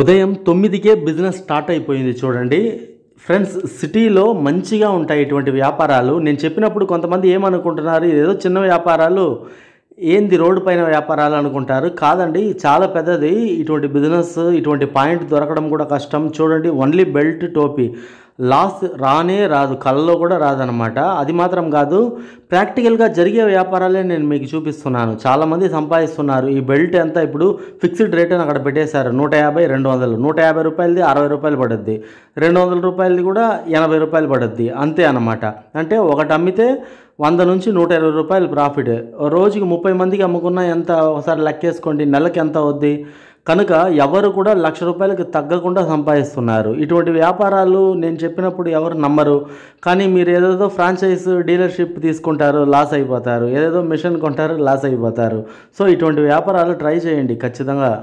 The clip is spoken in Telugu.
ఉదయం తొమ్మిదికే బిజినెస్ స్టార్ట్ అయిపోయింది చూడండి ఫ్రెండ్స్ సిటీలో మంచిగా ఉంటాయి ఇటువంటి వ్యాపారాలు నేను చెప్పినప్పుడు కొంతమంది ఏమనుకుంటున్నారు ఏదో చిన్న వ్యాపారాలు ఏంది రోడ్డు పైన వ్యాపారాలు అనుకుంటారు కాదండి చాలా పెద్దది ఇటువంటి బిజినెస్ ఇటువంటి పాయింట్ దొరకడం కూడా కష్టం చూడండి ఓన్లీ బెల్ట్ టోపీ లాస్ రానే రాదు కళ్ళలో కూడా రాదనమాట అది మాత్రం కాదు ప్రాక్టికల్గా జరిగే వ్యాపారాలే నేను మీకు చూపిస్తున్నాను చాలామంది సంపాదిస్తున్నారు ఈ బెల్ట్ అంతా ఇప్పుడు ఫిక్స్డ్ రేట్ అని అక్కడ పెట్టేశారు నూట యాభై రెండు వందలు నూట యాభై రూపాయలది అరవై రూపాయలు పడుద్ది రెండు వందల రూపాయలది కూడా ఎనభై రూపాయలు పడుద్ది అంతే అనమాట అంటే ఒకటి అమ్మితే వంద నుంచి నూట ఇరవై రూపాయలు ప్రాఫిట్ రోజుకి ముప్పై మందికి అమ్ముకున్నా ఎంత ఒకసారి లెక్కేసుకోండి నెలకి ఎంత అవుద్ది కనుక ఎవరు కూడా లక్ష రూపాయలకు తగ్గకుండా సంపాదిస్తున్నారు ఇటువంటి వ్యాపారాలు నేను చెప్పినప్పుడు ఎవరు నమ్మరు కానీ మీరు ఏదేదో ఫ్రాంచైజ్ డీలర్షిప్ తీసుకుంటారు లాస్ అయిపోతారు ఏదేదో మిషన్ కొంటారు లాస్ అయిపోతారు సో ఇటువంటి వ్యాపారాలు ట్రై చేయండి ఖచ్చితంగా